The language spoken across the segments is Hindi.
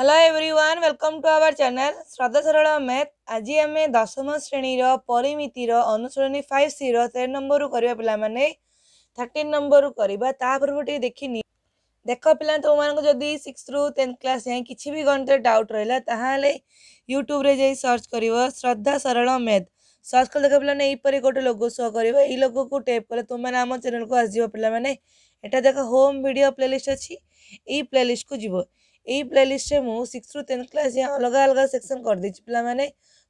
hello everyone welcome to our channel Shraddha ସରଳ ମ୍ୟାଥ୍ ଆଜି ଆମେ ଦଶମ ଶ୍ରେଣୀର ପରିମିତିର ଅନୁସରଣୀ ଫାଇଭ୍ ସିର ତେର ନମ୍ବରରୁ କରିବା ପିଲାମାନେ ଥାର୍ଟିନ୍ ନମ୍ବରରୁ କରିବା ତା ପୂର୍ବରୁ ଟିକେ ଦେଖିନି ଦେଖ ପିଲା ତୁମମାନଙ୍କୁ ଯଦି ସିକ୍ସରୁ ଟେନ୍ଥ କ୍ଲାସ୍ ଯାଏଁ କିଛି ବି ଗଣିତ ଡାଉଟ୍ ରହିଲା ତାହେଲେ ୟୁଟ୍ୟୁବରେ ଯାଇ ସର୍ଚ୍ଚ କରିବ ଶ୍ରଦ୍ଧା ସରଳ ମ୍ୟାଥ୍ ସର୍ଚ୍ଚ କଲେ ଦେଖ ପିଲାମାନେ ଏହିପରି ଗୋଟେ ଲୋଗୋ ଶୋ କରିବ ଏଇ ଲୋଗୋକୁ ଟେପ୍ କଲେ ତୁମମାନେ ଆମ ଚ୍ୟାନେଲ୍କୁ ଆସିଯିବ ପିଲାମାନେ ଏଟା ଦେଖ ହୋମ୍ ଭିଡ଼ିଓ ପ୍ଲେଲିଷ୍ଟ ଅଛି ଏଇ ପ୍ଲେଲିଷ୍ଟକୁ ଯିବ यही प्ले लिस्ट में सिक्स रु टेन्थ क्लास यहाँ अलग अलग सेक्शन कर करदे पे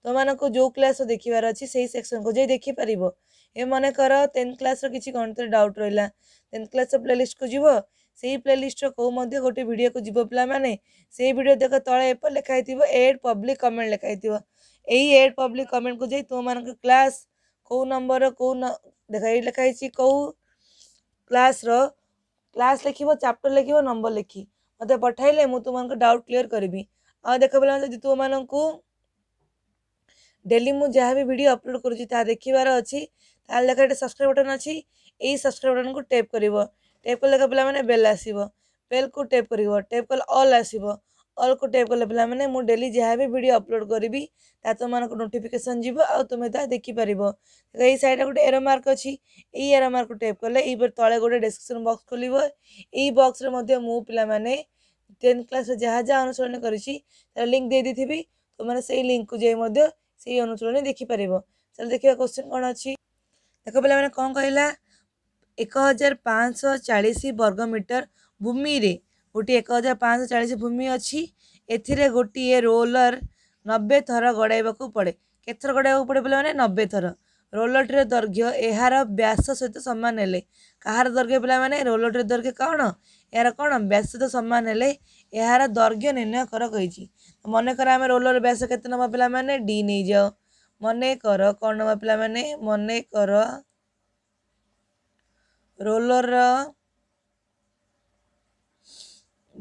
तुमको जो क्लास देखार अच्छे से ही सेक्शन को जी देखिपर ए मन कर टेन्थ क्लास किसी गणित डाउट रहा टेन्थ क्लास प्ले लिस्ट को जीव से ही प्ले लिस्टर कौन गोटे भिड को जीव पाने से ही भिडियो देख तले एपर लिखाई थी एड पब्लिक कमेंट लिखाई थी यही एड पब्लिक कमेंट को जी तुम क्लास कौ नंबर कौ देखा लिखाई कौ क्लास क्लास लिख चैप्टर लिख नंबर लिखी ମୋତେ ପଠାଇଲେ ମୁଁ ତୁମମାନଙ୍କ ଡାଉଟ୍ କ୍ଲିଅର୍ କରିବି ଆଉ ଦେଖ ପିଲାମାନେ ଯଦି ତୁମମାନଙ୍କୁ ଡେଲି ମୁଁ ଯାହା ବି ଭିଡ଼ିଓ ଅପଲୋଡ଼ କରୁଛି ତାହା ଦେଖିବାର ଅଛି ତାହେଲେ ଦେଖ ଏଠି ସବସ୍କ୍ରାଇବ୍ ବଟନ୍ ଅଛି ଏଇ ସବସ୍କ୍ରାଇବ୍ ବଟନ୍କୁ ଟେପ୍ କରିବ ଟେପ୍ କଲେ ଦେଖ ପିଲାମାନେ ବେଲ୍ ଆସିବ ବେଲ୍କୁ ଟେପ୍ କରିବ ଟେପ୍ କଲେ ଅଲ୍ ଆସିବ অলক ট্যাপ করলে মানে মু ডেইলি জহাভি ভিডিও আপলোড করিবি তা তো মানক নোটিফিকেশন জিব আও তুমি তা দেখি পারিব এই সাইড একটা এরো মার্ক আছে এই এরো মার্ক ট্যাপ করলে এই পর তলে গটা ডেসক্রিপশন বক্স খুলিব এই বক্সের মধ্যে মু পিলা মানে 10th ক্লাস জহা জহা অনুসরণ করিছি তার লিংক দে দিছিবি তো মানে সেই লিংক কো যাই মধ্যে সেই অনুসরণ দেখি পারিব চল দেখি क्वेश्चन कोन আছে দেখো পিলা মানে কো কইলা 1540 বর্গমিটার ভূমি রে ଗୋଟିଏ ଏକ ହଜାର ପାଞ୍ଚଶହ ଚାଳିଶ ଭୂମି ଅଛି ଏଥିରେ ଗୋଟିଏ ରୋଲର୍ ନବେ ଥର ଗଡ଼ାଇବାକୁ ପଡ଼େ କେତେଥର ଗଡ଼ାଇବାକୁ ପଡ଼େ ପିଲାମାନେ ନବେ ଥର ରୋଲର୍ଟିର ଦୈର୍ଘ୍ୟ ଏହାର ବ୍ୟାସ ସହିତ ସମାନ ହେଲେ କାହାର ଦୈର୍ଘ୍ୟ ପିଲାମାନେ ରୋଲର୍ଟିର ଦୈର୍ଘ୍ୟ କ'ଣ ଏହାର କ'ଣ ବ୍ୟାସ ସହିତ ସମାନ ହେଲେ ଏହାର ଦୈର୍ଘ୍ୟ ନିର୍ଣ୍ଣୟ କର କହିଛି ମନେକର ଆମେ ରୋଲର୍ ବ୍ୟାସ କେତେ ନବା ପିଲାମାନେ ଡି ନେଇଯାଅ ମନେକର କ'ଣ ନବା ପିଲାମାନେ ମନେକର ରୋଲର୍ର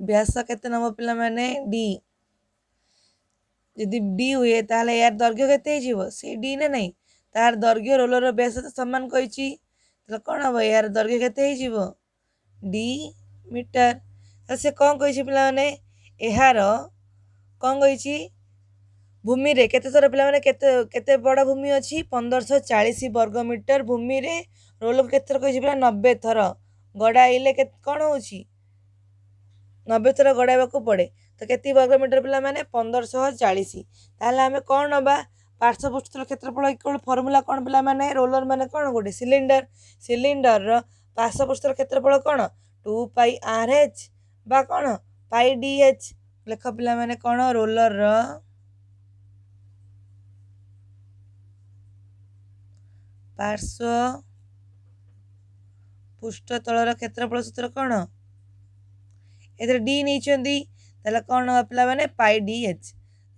ব্যাসক এত নম্বর ପିଲା ମାନେ ଡି ଯଦି ଡି ହୁଏ ତାହେଲେ ୟାର ଦୈର୍ଘ୍ୟ କେତେ ହେଇଯିବ ସେ ଡି ନା ନାହିଁ ତାର ଦୈର୍ଘ୍ୟ ରୋଲର ବ୍ୟାସ ତ ସମାନ କହିଛି ତାହେଲେ କ'ଣ ହେବ ୟାର ଦୈର୍ଘ୍ୟ କେତେ ହେଇଯିବ ଡି ମିଟର ସେ କ'ଣ କହିଛି ପିଲାମାନେ ଏହାର କ'ଣ କହିଛି ଭୂମିରେ କେତେ ଥର ପିଲାମାନେ କେତେ କେତେ ବଡ଼ ଭୂମି ଅଛି ପନ୍ଦରଶହ ଚାଳିଶ ବର୍ଗ ମିଟର ଭୂମିରେ ରୋଲର କେତେ ଥର କହିଛି ପିଲା ନବେ ଥର ଗଡ଼ାଇଲେ କ'ଣ ହେଉଛି ନବେ ଥର ଗଡ଼ାଇବାକୁ ପଡ଼େ ତ କେତେ ବର୍ଗ ମିଟର ପିଲାମାନେ ପନ୍ଦରଶହ ଚାଳିଶ ତାହେଲେ ଆମେ କ'ଣ ନେବା ପାର୍ଶ୍ୱପୃଷ୍ଠର କ୍ଷେତ୍ରଫଳ କେବଳ ଫର୍ମୁଲା କ'ଣ ପିଲାମାନେ ରୋଲର୍ ମାନେ କ'ଣ ଗୋଟେ ସିଲିଣ୍ଡର ସିଲିଣ୍ଡରର ପାର୍ଶ୍ୱପୃଷ୍ଠର କ୍ଷେତ୍ରଫଳ କ'ଣ ଟୁ ପାଇ ଆର୍ ଏଚ୍ ବା କ'ଣ ପାଇ ଡି ଏଚ୍ ଲେଖ ପିଲାମାନେ କ'ଣ ରୋଲର୍ର ପାର୍ଶ୍ୱ ପୃଷ୍ଠତଳର କ୍ଷେତ୍ରଫଳ ସୂତ୍ର କ'ଣ එතර D නීචන්දී තලකෝණ අපලවනේ डी एच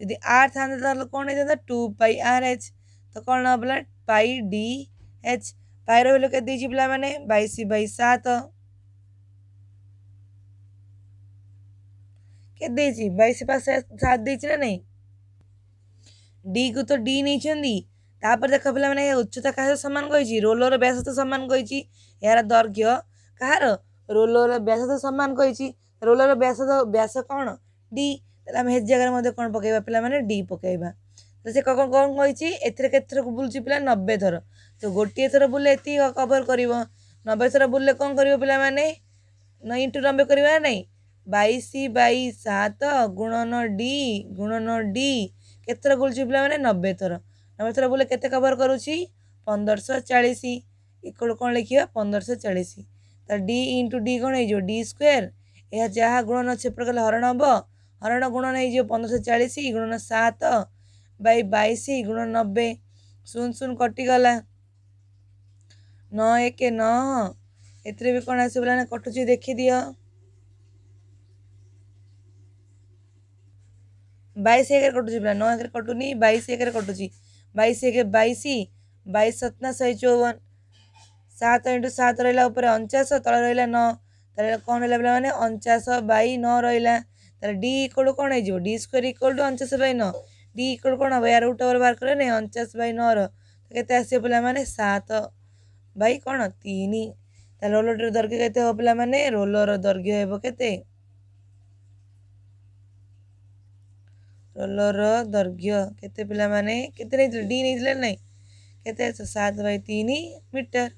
यदि आर था तो कौन है टू पाई आर एच तो कौन बोला पाई डी एच पाई रही के दीजिए मैंने बैस बै सात बैश दीजिए बैस पास सात ना नहीं डी को तो डी नहीं देख पे मैंने उच्चता क्या सामान कही रोलर व्यास तो सामान कही यार दैर्घ्य कहार रोलर व्यास तो सामान कही ରୋଲର ବ୍ୟାସ ବ୍ୟାସ କ'ଣ ଡି ତାହେଲେ ଆମେ ହେଜ୍ ଜାଗାରେ ମଧ୍ୟ କ'ଣ ପକାଇବା ପିଲାମାନେ ଡି ପକାଇବା ତ ସେ କ'ଣ କ'ଣ କହିଛି ଏଥିରେ କେତେଥରକୁ ବୁଲୁଛି ପିଲା ନବେ ଥର ତ ଗୋଟିଏ ଥର ବୁଲିଲେ ଏତିକି କଭର୍ କରିବ ନବେ ଥର ବୁଲିଲେ କ'ଣ କରିବ ପିଲାମାନେ ଇଣ୍ଟୁ ନବେ କରିବା ନାହିଁ ବାଇଶ ବାଇ ସାତ ଗୁଣନ ଡି ଗୁଣନ ଡି କେତେଥର ବୁଲୁଛି ପିଲାମାନେ ନବେ ଥର ନବେ ଥର ବୁଲିଲେ କେତେ କଭର୍ କରୁଛି ପନ୍ଦରଶହ ଚାଳିଶ ଇକ୍ୱାଲ୍ କ'ଣ ଲେଖିବା ପନ୍ଦରଶହ ଚାଳିଶ ତ ଡି ଇଣ୍ଟୁ ଡି କ'ଣ ହେଇଯିବ ଡି ସ୍କୋୟାର यह जहाँ गुण से प्रकार हरण हम हरण गुण नहीं जो पंद्रह चालीस गुणन सात बै बैश गुणन नब्बे शून शून कटिगला न एक नती भी कौन आस पाला कटुच देखिदि बैश एक कटुच पा नौ एक कटुनी बैश एक कटुच बैश एक बैश बैश सतना शहे चौवन सात इंटु सात रहा उपचाश तल रहा नौ कौन रहा पे मैंने अंचाश बी न रहा डी इक्वल कौन हो स्क्वेर इक्वल टू अंचाश बै न डी इक्वल कौन हम यार उठा बार कर अंचाश बै नर तो कैसे आस पाने सात बै कौन तीन तोलर दर्घ्य के पाने रोलर दर्घ्य हे के रोलर दर्घ्य के पाने के डी नहीं ना के सात बै तीन मीटर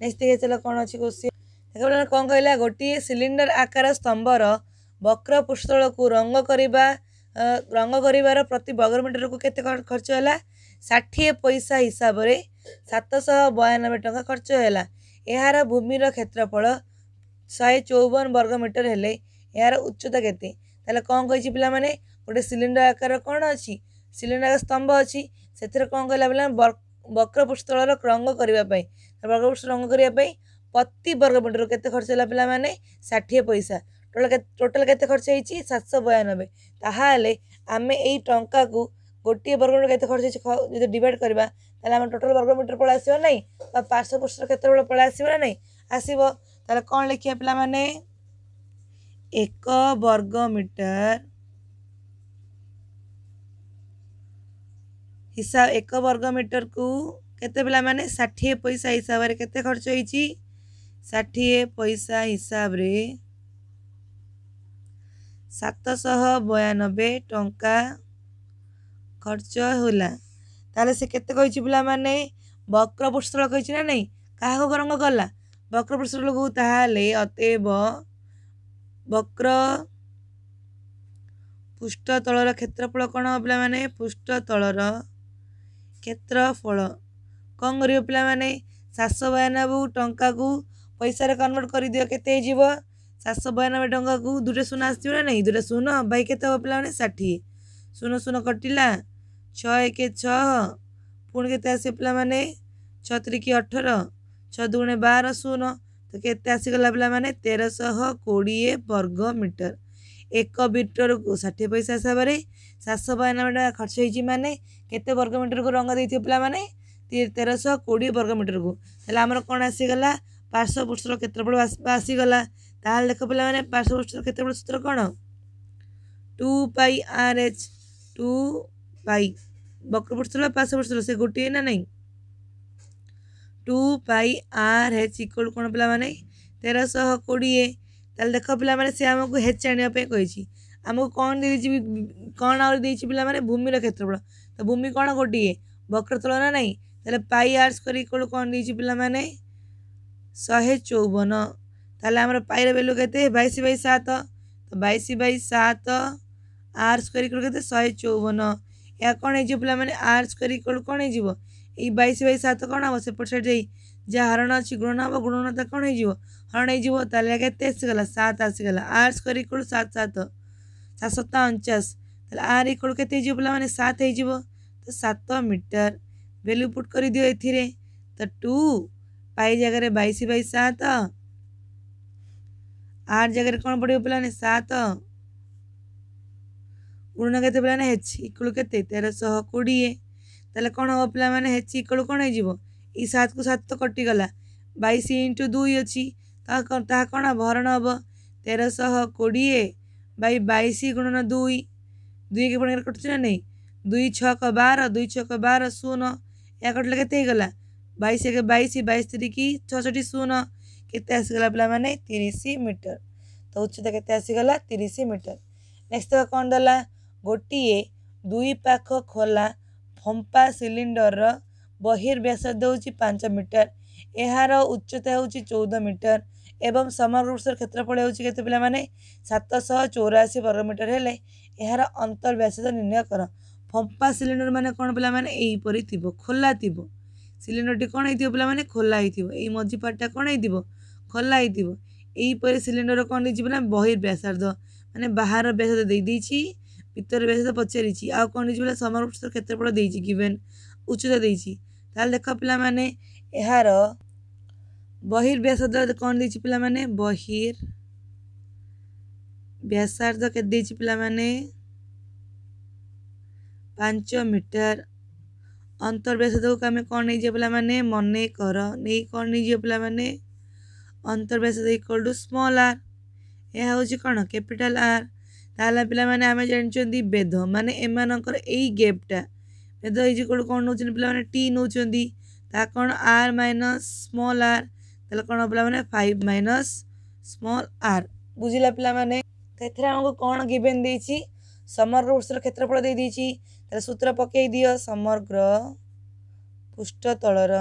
नेक्स्ट चल कौन अच्छी क्वेश्चन ସେତେବେଳେ କ'ଣ କହିଲା ଗୋଟିଏ ସିଲିଣ୍ଡର ଆକାର ସ୍ତମ୍ଭର ବକ୍ର ପୃଷ୍ଠଳକୁ ରଙ୍ଗ କରିବା ରଙ୍ଗ କରିବାର ପ୍ରତି ବର୍ଗ ମିଟରକୁ କେତେ ଖର୍ଚ୍ଚ ହେଲା ଷାଠିଏ ପଇସା ହିସାବରେ ସାତଶହ ବୟାନବେ ଟଙ୍କା ଖର୍ଚ୍ଚ ହେଲା ଏହାର ଭୂମିର କ୍ଷେତ୍ରଫଳ ଶହେ ଚଉବନ ବର୍ଗ ମିଟର ହେଲେ ଏହାର ଉଚ୍ଚତା କେତେ ତାହେଲେ କ'ଣ କହିଛି ପିଲାମାନେ ଗୋଟେ ସିଲିଣ୍ଡର ଆକାର କ'ଣ ଅଛି ସିଲିଣ୍ଡର ଆକାର ସ୍ତମ୍ଭ ଅଛି ସେଥିରେ କ'ଣ କହିଲା ପିଲାମାନେ ବକ୍ର ପୃଷ୍ଠଳର ରଙ୍ଗ କରିବା ପାଇଁ ବକ୍ର ପୃଷ୍ଠ ରଙ୍ଗ କରିବା ପାଇଁ প্রতি বর্গ মিটর কেতে খরচ হল পিলামানে ষাঠিয়ে পয়সা ଟୋଟାଲ କେତେ ଟୋଟାଲ କେତେ ଖର୍ଚ୍ଚ ହେଇଛି ସାତଶହ ବୟାନବେ ତାହେଲେ ଆମେ ଏଇ ଟଙ୍କାକୁ ଗୋଟିଏ ବର୍ଗମିଟର କେତେ ଖର୍ଚ୍ଚ ହେଇଛି ଯଦି ଡିଭାଇଡ଼ କରିବା ତାହେଲେ ଆମେ ଟୋଟାଲ ବର୍ଗମିଟର ପଳେଇ ଆସିବ ନାହିଁ ବା ପାର୍ଶ୍ୱ ପୃଷ୍ଠର କେତେବେଳେ ପଳେଇ ଆସିବ ନା ନାହିଁ ଆସିବ ତାହେଲେ କ'ଣ ଲେଖିବା ପିଲାମାନେ ଏକ ବର୍ଗମିଟର ହିସାବ ଏକ ବର୍ଗମିଟରକୁ କେତେ ପିଲାମାନେ ଷାଠିଏ ପଇସା ହିସାବରେ କେତେ ଖର୍ଚ୍ଚ ହେଇଛି ଷାଠିଏ ପଇସା ହିସାବରେ ସାତଶହ ବୟାନବେ ଟଙ୍କା ଖର୍ଚ୍ଚ ହେଲା ତାହେଲେ ସେ କେତେ କହିଛି ପିଲାମାନେ ବକ୍ରପୃଷ୍ଠଳ କହିଛି ନା ନାହିଁ କାହାକୁ ଗରଙ୍ଗ କଲା ବକ୍ରପୃଷ୍ଠଳକୁ ତାହେଲେ ଅତେବ ବକ୍ର ପୃଷ୍ଠତଳର କ୍ଷେତ୍ରଫଳ କ'ଣ ହେବ ପିଲାମାନେ ପୃଷ୍ଠତଳର କ୍ଷେତ୍ରଫଳ କ'ଣ କରିବ ପିଲାମାନେ ସାତଶହ ବୟାନବେ ଟଙ୍କାକୁ पैसा कनभर्ट गरिदियो केत सातश बयानब्बे टङ्क दुईटा शून्य आस नै दुईटा शून भाइ केत पिने षय शून शून कटिला छ पते आस्यो पानी छि अठर छुणे बार शून त केत आसिगला पाने तेस कि वर्गमिटर एक को 60 पैसा हिसाबले सातश 792 टा खर्च केते माने 1320 वर्ग मीटर को कि हमर कोन कन् गला ପାର୍ଶ୍ୱପୃଷ୍ଠର କ୍ଷେତ୍ରଫଳ ଆସିଗଲା ତାହେଲେ ଦେଖ ପିଲାମାନେ ପାର୍ଶ୍ୱପୃଷ୍ଠର କ୍ଷେତ୍ରଫଳ ସୂତ୍ର କ'ଣ ଟୁ ପାଇ ଆର୍ ଏଚ୍ ଟୁ ପାଇ ବକ୍ରପୃଷ୍ଠର ପାର୍ଶ୍ୱପୃଷ୍ଠର ସେ ଗୋଟିଏ ନା ନାହିଁ ଟୁ ପାଇ ଆର୍ ଏଚ୍ ଇକ୍ୱାଲ୍ କ'ଣ ପିଲାମାନେ ତେରଶହ କୋଡ଼ିଏ ତାହେଲେ ଦେଖ ପିଲାମାନେ ସେ ଆମକୁ ହେଚ୍ ଆଣିବା ପାଇଁ କହିଛି ଆମକୁ କ'ଣ ଦେଇଛି କ'ଣ ଆହୁରି ଦେଇଛି ପିଲାମାନେ ଭୂମିର କ୍ଷେତ୍ରଫଳ ତ ଭୂମି କ'ଣ ଗୋଟିଏ ବକ୍ର ତଳ ନା ନାହିଁ ତାହେଲେ ପାଇ ଆର୍ ସ୍କୋୟାର୍ ଇକ୍ୱାଲ୍ କ'ଣ ଦେଇଛି ପିଲାମାନେ ଶହେ ଚଉବନ ତାହେଲେ ଆମର ପାଇର ଭ୍ୟାଲ୍ୟୁ କେତେ ବାଇଶ ବାଇ ସାତ ତ ବାଇଶ ବାଇ ସାତ ଆର୍ ସ୍କୋୟାର ଇକ୍ୱାଲ୍ କେତେ ଶହେ ଚଉବନ ଏହା କ'ଣ ହେଇଯିବ ପିଲାମାନେ ଆର୍ ସ୍କୋୟାର ଇକ୍ୱାଲ୍ କ'ଣ ହେଇଯିବ ଏଇ ବାଇଶ ବାଇ ସାତ କ'ଣ ହେବ ସେପଟ ସାଇଡ଼୍ ଯାଇ ଯାହା ହରଣ ଅଛି ଗୁଣନ ହେବ ଗୁଣନ ତା କ'ଣ ହେଇଯିବ ହରଣ ହେଇଯିବ ତାହେଲେ କେତେ ଆସିଗଲା ସାତ ଆସିଗଲା ଆର୍ ସ୍କୋୟାର ଇକ୍ୱାଲ୍ ସାତ ସାତ ସାତ ସତା ଅଣଚାଶ ତାହେଲେ ଆର୍ ଇକ୍ୱାଲ୍ କେତେ ହେଇଯିବ ପିଲାମାନେ ସାତ ହେଇଯିବ ତ ସାତ ମିଟର ଭ୍ୟାଲ୍ୟୁ ପୁଟ୍ କରିଦିଅ ଏଥିରେ ତ ଟୁ पाई जगह बैश बैस सात आठ जगह कौन पड़े पे सात उड़ना के पाने एच इकल के तेरश कोड़े तेल कौन हम पे मैंने एच इकल कौन हो सात कु सात तो कटिगला बैश इंटु दुई अच्छी कौन भरण हम तेरश कोड़े बै बैश गुणन दुई दुई के पे कटुचना नहीं दुई छक बार दुई छक बार शून या कटला के गला ବାଇଶ ଏକ ବାଇଶ ବାଇଶ ତିରିକି ଛଅଷଠି ଶୂନ କେତେ ଆସିଗଲା ପିଲାମାନେ ତିରିଶ ମିଟର ତ ଉଚ୍ଚତା କେତେ ଆସିଗଲା ତିରିଶ ମିଟର ନେକ୍ସଟ ଥର କ'ଣ ଦେଲା ଗୋଟିଏ ଦୁଇ ପାଖ ଖୋଲା ଫମ୍ପା ସିଲିଣ୍ଡରର ବହିର୍ବ୍ୟାସ ଦେଉଛି ପାଞ୍ଚ ମିଟର ଏହାର ଉଚ୍ଚତା ହେଉଛି ଚଉଦ ମିଟର ଏବଂ ସମଗ୍ରସର କ୍ଷେତ୍ରଫଳ ହେଉଛି କେତେ ପିଲାମାନେ ସାତଶହ ଚଉରାଅଶୀ ବର୍ଗ ମିଟର ହେଲେ ଏହାର ଅନ୍ତର୍ବ୍ୟାସ ନିର୍ଣ୍ଣୟ କର ଫମ୍ପା ସିଲିଣ୍ଡର ମାନେ କ'ଣ ପିଲାମାନେ ଏହିପରି ଥିବ ଖୋଲା ଥିବ ସିଲିଣ୍ଡରଟି କ'ଣ ହେଇଥିବ ପିଲାମାନେ ଖୋଲା ହେଇଥିବ ଏଇ ମଝି ପାର୍ଟଟା କ'ଣ ହେଇଥିବ ଖୋଲା ହେଇଥିବ ଏହିପରି ସିଲିଣ୍ଡର କ'ଣ ଦେଇଛି ପିଲା ବହିର୍ ବ୍ୟାସାର୍ଦ୍ଧ ମାନେ ବାହାର ବ୍ୟାସାର୍ଦ୍ଧ ଦେଇଦେଇଛି ଭିତର ବ୍ୟାସାର୍ଦ୍ଧ ପଚାରିଛି ଆଉ କ'ଣ ଦେଇଛି ପିଲା ସମାପୃଷ୍ଟର କ୍ଷେତ୍ରଫଳ ଦେଇଛି ଗିଭେନ୍ ଉଚ୍ଚତା ଦେଇଛି ତାହେଲେ ଦେଖ ପିଲାମାନେ ଏହାର বহির্ব্যাসার্ধ କ'ଣ ଦେଇଛି ପିଲାମାନେ ବହିର୍ ବ୍ୟାସାର୍ଦ୍ଧ କେତେ ଦେଇଛି ପିଲାମାନେ ପାଞ୍ଚ ମିଟର ଅନ୍ତର୍ବେଶକୁ ଆମେ କ'ଣ ନେଇଯିବା ମାନେ ମନେ କର ନେଇ କ'ଣ ନେଇଯିବା ପିଲାମାନେ ଅନ୍ତର୍ବେଶଦ ଇକ୍ୱାଲ୍ ଟୁ ସ୍ମଲ୍ ଆର୍ ଏହା ହେଉଛି କ'ଣ କ୍ୟାପିଟାଲ୍ ଆର୍ ତାହେଲେ ପିଲାମାନେ ଆମେ ଜାଣିଛନ୍ତି ବେଦ ମାନେ ଏମାନଙ୍କର ଏଇ ଗେପ୍ଟା ବେଦ ଏଇ ଯେଉଁ କ'ଣ ନେଉଛନ୍ତି ପିଲାମାନେ ଟି ନେଉଛନ୍ତି ତାହା କ'ଣ ଆର୍ ମାଇନସ୍ ସ୍ମଲ୍ ଆର୍ ତାହେଲେ କ'ଣ ପିଲାମାନେ ଫାଇଭ୍ ମାଇନସ୍ ସ୍ମଲ୍ ଆର୍ ବୁଝିଲା ପିଲାମାନେ ଏଥିରେ ଆମକୁ କ'ଣ ଗିଭେନ୍ ଦେଇଛି ସମଗ୍ର ବର୍ଷର କ୍ଷେତ୍ରଫଳ ଦେଇଦେଇଛି সূত্র পকে দিও সমগ্ৰ পৃষ্ঠতলৰ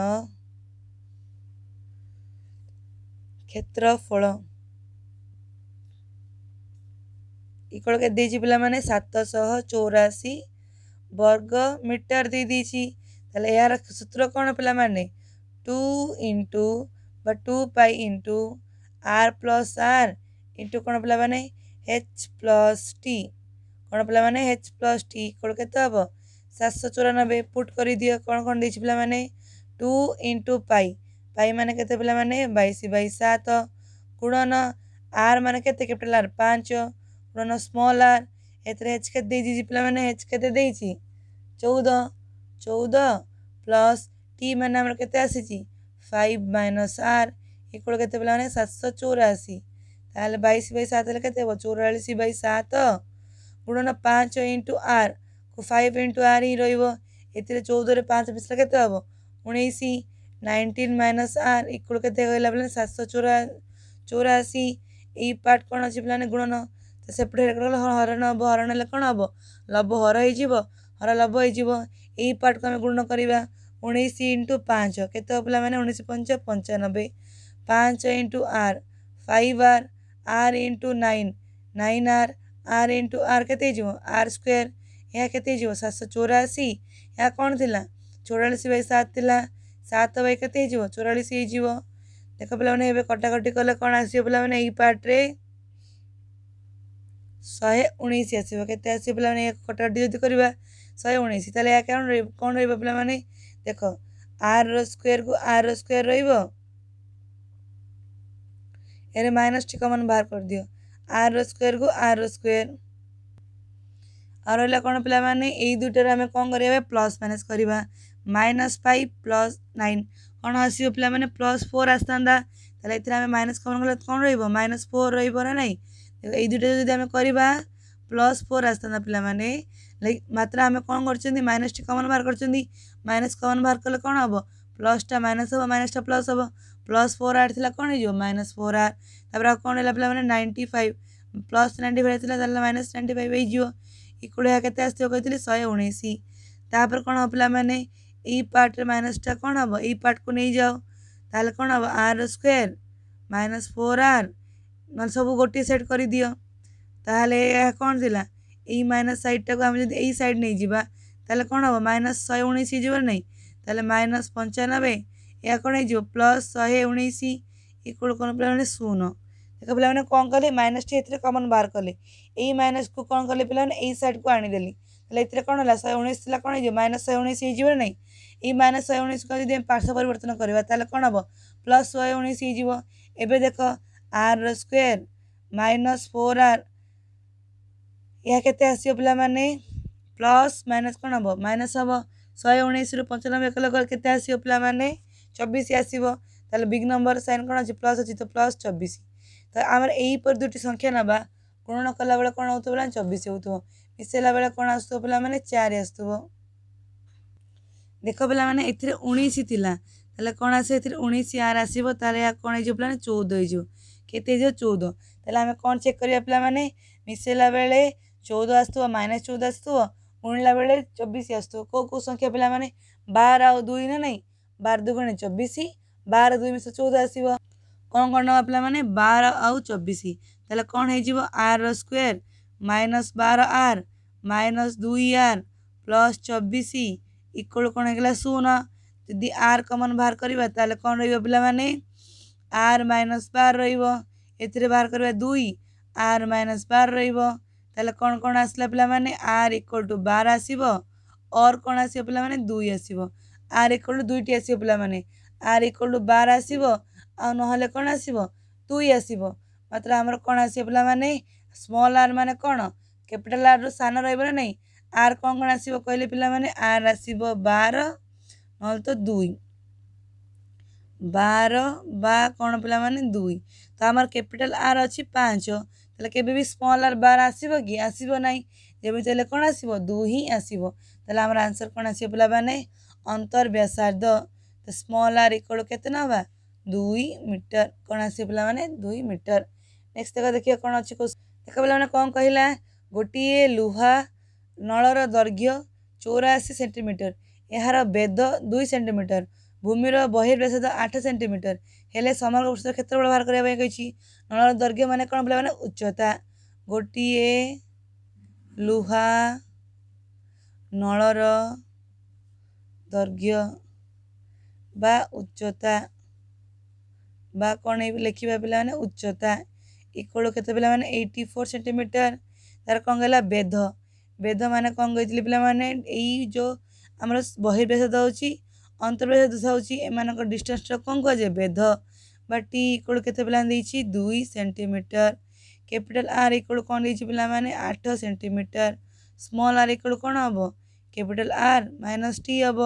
ক্ষেত্রফল ইকণকে দিজিবিলা মানে 784 বৰ্গ মিটাৰ দি দিছি তলে ইয়াৰ সূত্র কোণ পলা মানে 2 * 2 পাই * r + r * কোণ পলা মানে h + t କ'ଣ ପିଲାମାନେ ଏଚ୍ ପ୍ଲସ୍ ଟି କ'ଣ କେତେ ହେବ ସାତଶହ ଚଉରାନବେ ପୁଟ୍ କରିଦିଅ କ'ଣ କ'ଣ ଦେଇଛି ପିଲାମାନେ ଟୁ ଇଣ୍ଟୁ ପାଇ ପାଇ ମାନେ କେତେ ପିଲାମାନେ ବାଇଶ ବାଇ ସାତ ଗୁଣନ ଆର୍ ମାନେ କେତେ କ୍ୟାପିଟାଲ୍ ଆର୍ ପାଞ୍ଚ ଗୁଣନ ସ୍ମଲ୍ ଆର୍ ଏଥିରେ ଏଚ୍ କେତେ ଦେଇଛି ପିଲାମାନେ ଏଚ୍ କେତେ ଦେଇଛି ଚଉଦ ଚଉଦ ପ୍ଲସ୍ ଟି ମାନେ ଆମର କେତେ ଆସିଛି ଫାଇଭ୍ ମାଇନସ୍ ଆର୍ ଇକ୍ୱାଲ୍ କେତେ ପିଲାମାନେ ସାତଶହ ଚଉରାଅଶୀ ତାହେଲେ ବାଇଶ ବାଇ ସାତ ହେଲେ କେତେ ହେବ ଚଉରାଳିଶ ବାଇ ସାତ ଗୁଣନ ପାଞ୍ଚ ଇଣ୍ଟୁ ଆର୍ କୁ ଫାଇଭ୍ ଇଣ୍ଟୁ ଆର୍ ହିଁ ରହିବ ଏଥିରେ ଚଉଦରେ ପାଞ୍ଚ ମିଶିଲେ କେତେ ହେବ ଉଣେଇଶ ନାଇଣ୍ଟିନ୍ ମାଇନସ୍ ଆର୍ ଇକ୍ୱଲ୍ କେତେ କହିଲା ବେଲେ ସାତଶହ ଚଉରା ଚଉରାଅଶୀ ଏଇ ପାର୍ଟ କ'ଣ ଅଛି ପିଲାମାନେ ଗୁଣନ ତ ସେପଟେ କ'ଣ ହରଣ ହେବ ହରଣ ହେଲେ କ'ଣ ହେବ ଲବ ହର ହେଇଯିବ ହର ଲବ ହେଇଯିବ ଏଇ ପାର୍ଟକୁ ଆମେ ଗୁଣନ କରିବା ଉଣେଇଶ ଇଣ୍ଟୁ ପାଞ୍ଚ କେତେ ହେବ ପିଲାମାନେ ଉଣେଇଶ ପଞ୍ଚ ପଞ୍ଚାନବେ ପାଞ୍ଚ into R five R R into nine nine R R into R કેતે જીવો આર સ્ક્વેર ଏହା କେତେ ହେଇଯିବ ସାତଶହ ଚଉରାଅଶୀ ଏହା କ'ଣ ଥିଲା ଚଉରାଳିଶ ବାଇ ସାତ ଥିଲା ସାତ ବାଇ କେତେ ହେଇଯିବ ଚଉରାଳିଶ ହେଇଯିବ ଦେଖ ପିଲାମାନେ ଏବେ କଟାକଟି କଲେ କ'ଣ ଆସିବ ପିଲାମାନେ ଏଇ ପାର୍ଟରେ ଶହେ ଉଣେଇଶ ଆସିବ କେତେ ଆସିବ ପିଲାମାନେ ଏହା କଟାକଟି ଯଦି କରିବା ଶହେ ଉଣେଇଶ ତାହେଲେ ଏହା କ'ଣ ରହିବ କ'ଣ ରହିବ ପିଲାମାନେ ଦେଖ ଆର୍ର ସ୍କୋୟାରକୁ ଆର୍ର ସ୍କୋୟାର ରହିବ ଏରେ ମାଇନସ୍ ଟି କମନ୍ ବାହାର କରିଦିଅ आर स्क्वेयर को आर स्क्वेयर ଆଉ ରହିଲା କ'ଣ ପିଲାମାନେ ଏଇ ଦୁଇଟାରେ ଆମେ କ'ଣ କରିବା ପ୍ଲସ୍ ମାଇନସ୍ କରିବା ମାଇନସ୍ ଫାଇଭ୍ ପ୍ଲସ୍ ନାଇନ୍ କ'ଣ ଆସିବ ପିଲାମାନେ ପ୍ଲସ୍ ଫୋର୍ ଆସିଥାନ୍ତା ତାହେଲେ ଏଥିରେ ଆମେ ମାଇନସ୍ କମନ୍ କଲେ କ'ଣ ରହିବ ମାଇନସ୍ ଫୋର୍ ରହିବ ନା ନାହିଁ ଏଇ ଦୁଇଟା ଯଦି ଆମେ କରିବା ପ୍ଲସ୍ ଫୋର୍ ଆସିଥାନ୍ତା ପିଲାମାନେ ମାତ୍ର ଆମେ କ'ଣ କରିଛନ୍ତି ମାଇନସ୍ଟି କମନ୍ ବାହାର କରିଛନ୍ତି ମାଇନସ୍ କମନ୍ ବାହାର କଲେ କ'ଣ ହେବ ପ୍ଲସ୍ଟା ମାଇନସ୍ ହେବ ମାଇନସ୍ଟା ପ୍ଲସ୍ ହେବ ପ୍ଲସ୍ ଫୋର୍ ଆର୍ ଥିଲା କ'ଣ ହେଇଯିବ ମାଇନସ୍ ଫୋର୍ ଆର୍ ତାପରେ ଆଉ କ'ଣ ହେଲା ପିଲାମାନେ ninety five plus ninety five ଥିଲା ତାହେଲେ ମାଇନସ୍ ନାଇଣ୍ଟି ଫାଇଭ୍ ହେଇଯିବ ଏ କୋଡ଼ିଏ କେତେ ଆସିଥିବ କହିଥିଲି ଶହେ ଉଣେଇଶ ତାପରେ କ'ଣ ହେବ ପିଲାମାନେ ଏଇ ପାର୍ଟରେ ମାଇନସ୍ଟା କ'ଣ ହେବ ଏଇ ପାର୍ଟକୁ ନେଇଯାଅ ତାହେଲେ କ'ଣ ହେବ R square minus four R ନହେଲେ ସବୁ ଗୋଟିଏ ସାଇଡ଼୍ କରିଦିଅ ତାହେଲେ ଏହା କ'ଣ ଥିଲା ଏଇ ମାଇନସ୍ ସାଇଡ଼୍ଟାକୁ ଆମେ ଯଦି ଏଇ ସାଇଡ଼୍ ନେଇଯିବା ତାହେଲେ କ'ଣ ହେବ ମାଇନସ୍ ଶହେ ଉଣେଇଶ ହେଇଯିବ ନାହିଁ ତାହେଲେ ମାଇନସ୍ ପଞ୍ଚାନବେ या कौन हो प्लस शहे उन्नीस इक्वल कौन पे शून देख पे कौन कले माइनस टी ए कमन बाहर कले यही माइनस को कौन कले पे सैड को आनीदेली ये कौन है शहे उन्नीस थी कौन हो माइनस शहे उन्नीस हो ना ये माइनस शहे उन्नीस को जब पार्श्व परिवर्तन कौन हम प्लस शहे उन्नीस एवं देख आर रोय माइनस फोर आर यह के पाने प्लस माइनस कौन हम माइनस हम शहे उन्नीस रु पंचानबे एक लग के आस पाने চব্বিশ আসব তাহলে বিগ নম্বর সাইন কোণ অছি প্লস অছি তো প্লস চব্বিশ তো আমার এইপরি দুটি সংখ্যা নেবা গুণন কলাবেলে কোণ হোথ পিলা চব্বিশ হোথ মিশাইলা বেড়ে কোণ আসুথ পিলা মানে চারি আসুব দেখ পিলা মানে এতে উনিশ লা তাহলে কোণ আসে এতে উনিশ আর আসব তাহলে কোণ হয়ে পিলা চৌদ হয়ে কেতে হয়ে চৌদ তাহলে আমি কোণ চেক করা পিলা মানে মিশাইলা বেড়ে চৌদ আসুব মাইনাস চৌদ আসুব উণিলা বেড়ে চব্বিশ আসুব কেউ কেউ সংখ্যা পিলা মানে বার আউ দুই না নাই बार दुगुण चबीश बार दुई मिश चौद आस कौन कौन ना पे बार आउ चबीस तेज़ कौन हो आर स्क्वे माइनस बार आर माइनस दुई आर प्लस चबीस इक्वल कौन हो शून जदि आर कमन बाहर करवा कौन रे आर माइनस बार रे बाहर करवा दुई आर माइनस बार रहा कौन कौन आसला पे आर इक्वल टू बार आस और कौन आस पे दुई आसव আর ଇକ୍ୱାଲ୍ ଟୁ ଦୁଇଟି ଆସିବ ପିଲାମାନେ ଆର୍ ଇକ୍ୱାଲ୍ ଟୁ ବାର ଆସିବ ଆଉ ନହେଲେ କ'ଣ ଆସିବ ଦୁଇ ଆସିବ ମାତ୍ର ଆମର କ'ଣ ଆସିବ ପିଲାମାନେ ସ୍ମଲ୍ ଆର୍ ମାନେ କ'ଣ କ୍ୟାପିଟାଲ୍ ଆର୍ରୁ ସାନ ରହିବ ନା ନାହିଁ ଆର୍ କ'ଣ କ'ଣ ଆସିବ କହିଲେ ପିଲାମାନେ ଆର୍ ଆସିବ ବାର ନହେଲେ ତ ଦୁଇ ବାର ବା କ'ଣ ପିଲାମାନେ ଦୁଇ ତ ଆମର କ୍ୟାପିଟାଲ୍ ଆର୍ ଅଛି ପାଞ୍ଚ ତାହେଲେ କେବେ ବି ସ୍ମଲ୍ ଆର୍ ବାର ଆସିବ କି ଆସିବ ନାହିଁ ଯେମିତି ହେଲେ କ'ଣ ଆସିବ ଦୁଇ ହିଁ ଆସିବ ତାହେଲେ ଆମର ଆନ୍ସର୍ କ'ଣ ଆସିବ ପିଲାମାନେ अंतर व्यासार्ध तो स्मल आर इक्वल केतना बा मीटर कोन आसी पिला माने मीटर नेक्स्ट देख देखिए कौन अछि देख पे कौन कहला कहिला लुहा नलर दर्घ्य 84 सेंटीमीटर एहार बेद दुई सेमिटर भूमिर बहिर्व्यासार्ध आठ सेमिटर हेले समग्र वृक्ष क्षेत्र बाहर करिया पई कहिछि नळर दैर्घ्य माने कोन उच्चता गोटिए लुहा नलर ଦୈର୍ଘ୍ୟ ବା ଉଚ୍ଚତା ବା କ'ଣ ଏଇ ଲେଖିବା ପିଲାମାନେ ଉଚ୍ଚତା ଇକ୍ୱାଲ୍ କେତେ ପିଲାମାନେ ଏଇଟି ଫୋର୍ ସେଣ୍ଟିମିଟର ତା'ର କ'ଣ କହିଲା ବେଧ ବେଧ ମାନେ କ'ଣ କହିଥିଲି ପିଲାମାନେ ଏଇ ଯେଉଁ ଆମର ବହିର୍ବେଶ ଦେଉଛି ଅନ୍ତର୍ବେଶ ଦେଉଛି ଏମାନଙ୍କ ଡିଷ୍ଟାନ୍ସଟା କ'ଣ କୁହାଯାଏ ବେଧ ବା ଟି ଇକ୍ୱାଲ୍ କେତେ ପିଲାମାନେ ଦେଇଛି ଦୁଇ ସେଣ୍ଟିମିଟର କ୍ୟାପିଟାଲ୍ ଆର୍ ଇକ୍ୱାଲ୍ କ'ଣ ଦେଇଛି ପିଲାମାନେ ଆଠ ସେଣ୍ଟିମିଟର ସ୍ମଲ୍ ଆର୍ ଇକ୍ୱାଲ୍ କ'ଣ ହେବ କ୍ୟାପିଟାଲ ଆର୍ ମାଇନସ୍ ଟି ହେବ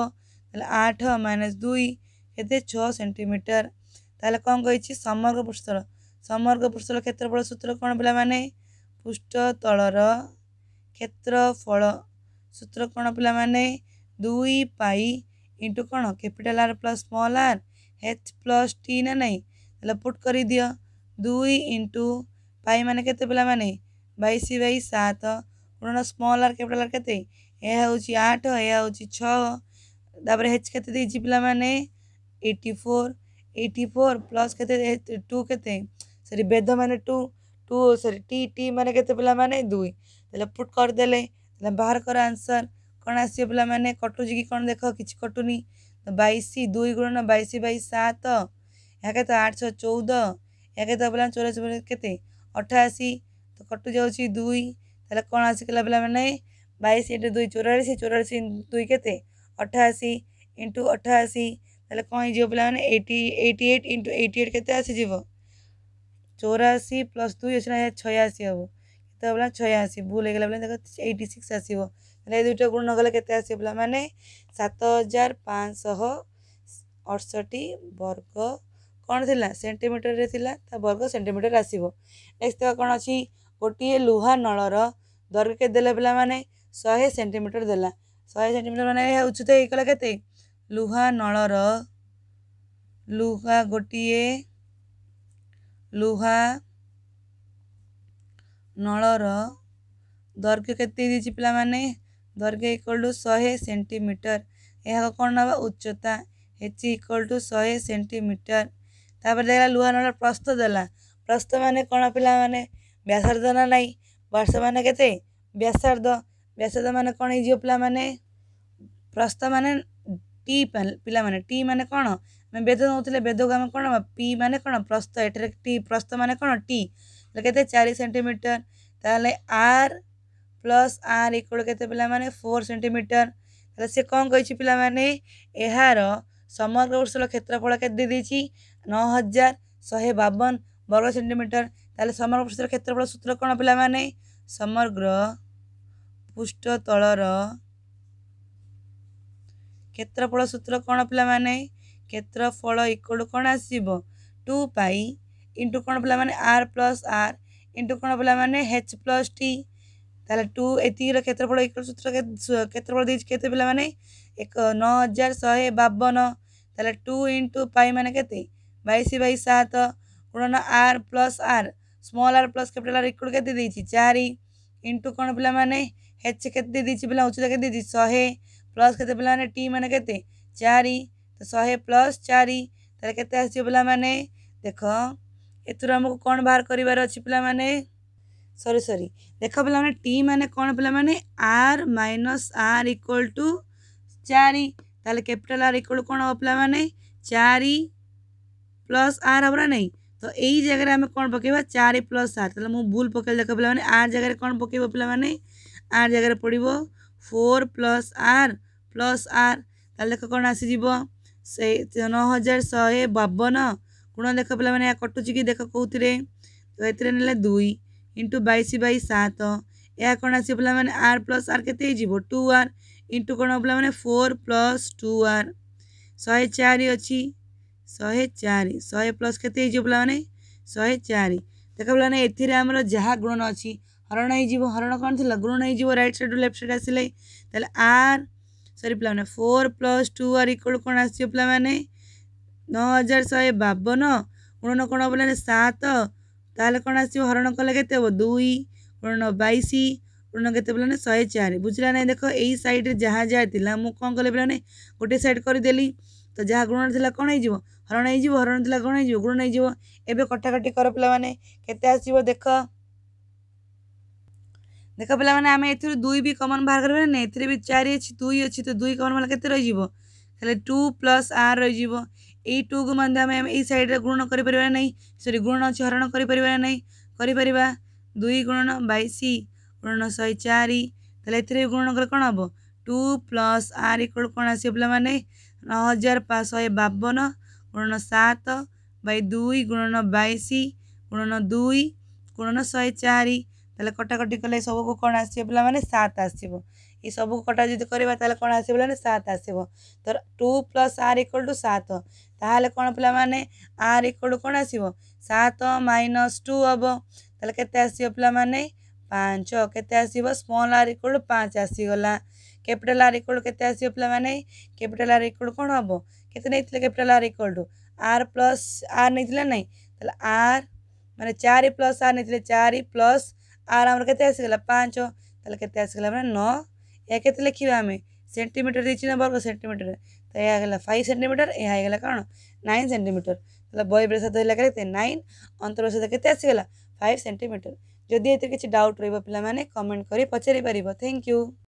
ତାହେଲେ ଆଠ ମାଇନସ୍ ଦୁଇ କେତେ ଛଅ ସେଣ୍ଟିମିଟର ତାହେଲେ କ'ଣ କହିଛି ସମର୍ଗ ପୃଷ୍ଠଳ ସମର୍ଗ ପୃଷ୍ଠଳ କ୍ଷେତ୍ରଫଳ ସୂତ୍ର କ'ଣ ପିଲାମାନେ ପୃଷ୍ଠ ତଳର କ୍ଷେତ୍ରଫଳ ସୂତ୍ର କ'ଣ ପିଲାମାନେ ଦୁଇ ପାଇ ଇଣ୍ଟୁ କ'ଣ capital R plus small R H plus ଟି ନା ନାହିଁ ତାହେଲେ ପୁଟ୍ କରିଦିଅ ଦୁଇ ଇଣ୍ଟୁ ପାଇ ମାନେ କେତେ ପିଲାମାନେ ବାଇଶ ବାଇ ସାତ ଗୁଣ ସ୍ମଲ୍ ଆର୍ କ୍ୟାପିଟାଲ ଆର୍ କେତେ यह हूँ आठ यह हूँ छप के पी मैंने फोर एटी फोर प्लस के टू के सरी बेद मैंने टू टू सरी टी टी मैंने के पा मैंने दुई तेल पुट करदे बाहर कर आंसर कौन आस पाने कटूज कि कौन देख कि कटुनी बैश दुई गुण बैश बत यहाँ के आठ छः चौदह या के पाला चौरासी के अठाशी तो कटु जा दुई तो कौन आसिकला पे मैंने বাইশ ইন্টু দুই চৌরাশি চৌরাশি দুই কেতে অঠাশি ইন্টু অঠাশি তাহলে কম হয়ে পিলামানে eighty eighty eight into eighty eight কেতে আসিযোগ চৌরাশি প্লস দুই অছি না ছয়াশি হব কেতে পিলা ছয়াশি ভুল হয়ে গেল পিলা দেখ এইটি সিক্স আসব তাহলে এই দুইটা গুণ নগলে কেতে আসব পিলামানে সাত হাজার পাঁচশহ অড়ষটি বর্গ କ'ଣ ଥିଲା ସେଣ୍ଟିମିଟରରେ ଥିଲା ତା ବର୍ଗ ସେଣ୍ଟିମିଟର ଆସିବ ନେକ୍ସଟ କ'ଣ ଅଛି ଗୋଟିଏ ଲୁହା ନଳର ଦୈର୍ଘ୍ୟ କେତେ ଦେଲେ ପିଲାମାନେ ଶହେ ସେଣ୍ଟିମିଟର ଦେଲା ଶହେ ସେଣ୍ଟିମିଟର ମାନେ ଏହା ଉଚ୍ଚତା ହେଇଗଲା କେତେ ଲୁହା ନଳର ଲୁହା ଗୋଟିଏ ଲୁହା ନଳର ଦୈର୍ଘ୍ୟ କେତେ ହେଇଯାଇଛି ପିଲାମାନେ ଦୈର୍ଘ୍ୟ ଇକ୍ୱାଲ୍ ଟୁ ଶହେ ସେଣ୍ଟିମିଟର ଏହାକୁ କ'ଣ ନେବା ଉଚ୍ଚତା ଏଚ୍ ଇକ୍ୱାଲ୍ ଟୁ ଶହେ ସେଣ୍ଟିମିଟର ତାପରେ ଦେଲା ଲୁହା ନଳ ପ୍ରସ୍ତ ଦେଲା ପ୍ରସ୍ତ ମାନେ କ'ଣ ପିଲାମାନେ ବ୍ୟାସାର୍ଦ୍ଧ ନା ନାହିଁ ବର୍ଷ ମାନେ କେତେ ବ୍ୟାସାର୍ଦ୍ଧ ବ୍ୟାସାଦମାନେ କ'ଣ ଏଇ ଝିଅ ପିଲାମାନେ ପ୍ରସ୍ତ ମାନେ ଟି ପିଲାମାନେ ଟି ମାନେ କ'ଣ ଆମେ ବେଦ ନେଉଥିଲେ ବେଦକୁ ଆମେ କ'ଣ ପି ମାନେ କ'ଣ ପ୍ରସ୍ତ ଏଠାରେ ଟି ପ୍ରସ୍ତ ମାନେ କ'ଣ ଟି କେତେ ଚାରି ସେଣ୍ଟିମିଟର ତାହେଲେ ଆର୍ ପ୍ଲସ୍ ଆର୍ ଇକ୍ୱାଲ୍ କେତେ ପିଲାମାନେ ଫୋର୍ ସେଣ୍ଟିମିଟର ତାହେଲେ ସେ କ'ଣ କହିଛି ପିଲାମାନେ ଏହାର ସମଗ୍ର ଉତ୍ସର କ୍ଷେତ୍ରଫଳ କେତେ ଦେଇଦେଇଛି ନଅ ହଜାର ଶହେ ବାବନ ବର୍ଗ ସେଣ୍ଟିମିଟର ତାହେଲେ ସମଗ୍ର ଉତ୍ସର କ୍ଷେତ୍ରଫଳ ସୂତ୍ର କ'ଣ ପିଲାମାନେ ସମଗ୍ର ପୃଷ୍ଠତଳର କ୍ଷେତ୍ରଫଳ ସୂତ୍ର କ'ଣ ପିଲାମାନେ କ୍ଷେତ୍ରଫଳ ଇକ୍ୱାଲ୍ କ'ଣ ଆସିବ ଟୁ ପାଇ ଇଣ୍ଟୁ କ'ଣ ପିଲାମାନେ ଆର୍ ପ୍ଲସ୍ ଆର୍ ଇଣ୍ଟୁ କ'ଣ ପିଲାମାନେ ହେଚ୍ ପ୍ଲସ୍ ଟି ତାହେଲେ ଟୁ ଏତିକିର କ୍ଷେତ୍ରଫଳ ଇକ୍ୱାଲ୍ ସୂତ୍ର କ୍ଷେତ୍ରଫଳ ଦେଇଛି କେତେ ପିଲାମାନେ ଏକ ନଅ ହଜାର ଶହେ ବାବନ ତାହେଲେ ଟୁ ଇଣ୍ଟୁ ପାଇ ମାନେ କେତେ ବାଇଶ ବାଇ ସାତ ଗୁଣନ R plus R small R plus capital R equal କେତେ ଦେଇଛି ଚାରି ଇଣ୍ଟୁ କ'ଣ ପିଲାମାନେ एच के दे दीजिए पे उच देखे शहे प्लस के पे टी मैंने के चार शहे तो प्लस चार तर के पाला मैंने देख एथर आमको कौन बाहर करार अच्छे पे मैंने सरी सरी देख पे टी मैंने कौन पे मैंने R minus R equal to चार कैपिटाल आर इक्वल कौन हम पे मैंने चार प्लस आर हम ना नहीं तो यही जगह आम कौन पकेबा चार प्लस आर तो मुझे भूल पकड़ देख पे आर जगह कौन पकेब पे मैंने ଆର୍ ଜାଗାରେ ପଡ଼ିବ four plus R plus R ତାହେଲେ ଦେଖ କ'ଣ ଆସିଯିବ ସେ ନଅ ହଜାର ଶହେ ବାବନ ଗୁଣ ଦେଖ ପିଲାମାନେ ଏହା କଟୁଛି କି ଦେଖ କେଉଁଥିରେ ତ ଏଥିରେ ନେଲେ ଦୁଇ ଇଣ୍ଟୁ ବାଇଶ ବାଇ ସାତ ଏହା କ'ଣ ଆସିବ ପିଲାମାନେ ଆର୍ ପ୍ଲସ୍ ଆର୍ କେତେ ହେଇଯିବ ଟୁ ଆର୍ ଇଣ୍ଟୁ କ'ଣ ପିଲାମାନେ ଫୋର୍ ପ୍ଲସ୍ ଟୁ ଆର୍ ଶହେ ଚାରି ଅଛି ଶହେ ଚାରି ଶହେ ପ୍ଲସ୍ କେତେ ହେଇଯିବ ପିଲାମାନେ ଶହେ ଚାରି ଦେଖ ପିଲାମାନେ ଏଥିରେ ଆମର ଯାହା ଗୁଣନ ଅଛି হরণ হয়েযিব হরণ কোণ লা গুণ হয়েযিব রাইট সাইড লেফট সাইড আসলে তাহলে আর সরি পিলামানে four plus two R equal কোণ আসছে পিলামানে নহাজার শহে বাবন ଗୁଣନ କ'ଣ ହେବ ନା ସାତ ତାହେଲେ କ'ଣ ଆସିବ ହରଣ କଲେ କେତେ ହେବ ଦୁଇ ଗୁଣନ ବାଇଶ ଗୁଣନ କେତେ ବୋଲେ ନା ଶହେ ଚାରି ବୁଝିଲା ନାହିଁ ଦେଖ ଏଇ ସାଇଡ଼ରେ ଯାହା ଯାହା ଥିଲା ମୁଁ କ'ଣ କଲି ବୋଲେ ନାଇଁ ଗୋଟେ ସାଇଡ଼ କରିଦେଲି ତ ଯାହା ଗୁଣନ ଥିଲା କ'ଣ ହେଇଯିବ ହରଣ ହେଇଯିବ ହରଣ ଥିଲା କ'ଣ ହେଇଯିବ ଗୁଣନ ହେଇଯିବ ଏବେ କଟାକଟି କର ପିଲାମାନେ କେତେ ଆସିବ ଦେଖ দেখ পিলামানে আমি এর দুই বি কমন বাহার করবে না এর বি চারি অছি দুই অছি তো দুই কমন মানে কেতে রইব তাহলে টু প্লস আর রইব এই টুকু মধ্যে আমি এই সাইডে গুণ করে না সরি গুণ অছি হরণ করে না করে দুই গুণন বাইশ গুণন শহে চারি তাহলে এর গুণন কলে কম হব টু প্লস আর ইকল কম আসবে পিলামানে ন হাজার শহে বাবন গুণন সাত বাই দুই গুণন বাইশ গুণন দুই গুণন শহে চারি तेल कटाकटी कले सब कुछ कौन आस मैंने सात आसब को कटा जी करें कौन आस सात आसो तो two plus R equal to सात ताल कौन पे आर इक्वल टू कौन आसो माइनस टू हम तेल के पाने पाँच केमल आर इक्वल टू पाँच आसीगला कैपिटल आर इक्वल के पाने कैपिटाल आर इक्वल कौन हम कैसे नहीं capital R equal to R plus R नहीं आर मैंने चार प्लस आर नहीं चार प्लस आर आम के पाँच तेज़े आसगला मैं नौ या के लिखा आम सेमिटर दीची ना बर्ग सेमिटर तो यह फाइव सेमिटर यह होगा कौन नाइन सेन्टीमिटर बय प्रतिशत होगा नाइन अंतर प्रतिशत केसगला फाइव सेन्टीमिटर जदि ये किसी डाउट रही पे कमेंट कर पचारिपर थैंक यू